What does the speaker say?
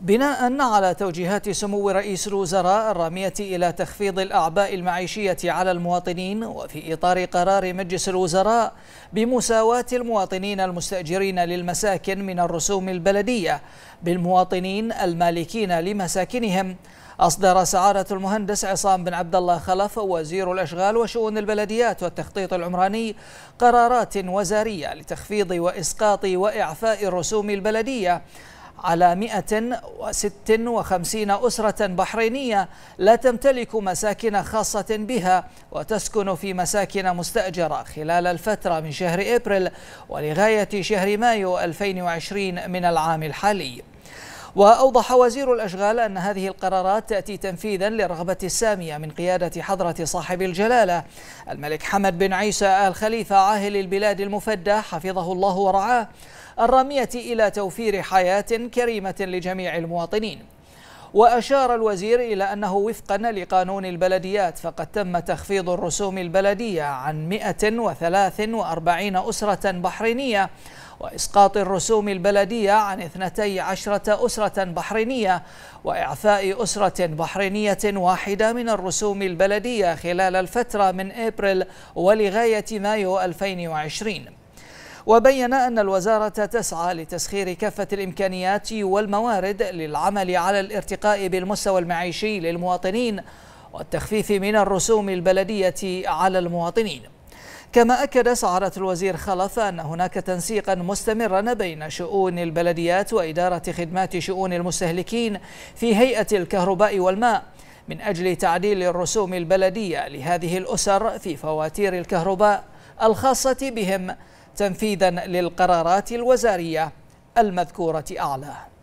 بناء على توجيهات سمو رئيس الوزراء الرامية إلى تخفيض الأعباء المعيشية على المواطنين وفي إطار قرار مجلس الوزراء بمساواة المواطنين المستأجرين للمساكن من الرسوم البلدية بالمواطنين المالكين لمساكنهم أصدر سعادة المهندس عصام بن عبد الله خلف وزير الأشغال وشؤون البلديات والتخطيط العمراني قرارات وزارية لتخفيض وإسقاط وإعفاء الرسوم البلدية على 156 أسرة بحرينية لا تمتلك مساكن خاصة بها وتسكن في مساكن مستأجرة خلال الفترة من شهر إبريل ولغاية شهر مايو 2020 من العام الحالي وأوضح وزير الأشغال أن هذه القرارات تأتي تنفيذا للرغبة السامية من قيادة حضرة صاحب الجلالة الملك حمد بن عيسى آل خليفة عاهل البلاد المفدى حفظه الله ورعاه الرامية إلى توفير حياة كريمة لجميع المواطنين وأشار الوزير إلى أنه وفقا لقانون البلديات فقد تم تخفيض الرسوم البلدية عن 143 أسرة بحرينية وإسقاط الرسوم البلدية عن 12 أسرة بحرينية وإعفاء أسرة بحرينية واحدة من الرسوم البلدية خلال الفترة من أبريل ولغاية مايو 2020 وبين أن الوزارة تسعى لتسخير كافة الإمكانيات والموارد للعمل على الارتقاء بالمستوى المعيشي للمواطنين والتخفيف من الرسوم البلدية على المواطنين كما أكد سعادة الوزير خلف أن هناك تنسيقا مستمرا بين شؤون البلديات وإدارة خدمات شؤون المستهلكين في هيئة الكهرباء والماء من أجل تعديل الرسوم البلدية لهذه الأسر في فواتير الكهرباء الخاصة بهم تنفيذا للقرارات الوزارية المذكورة أعلى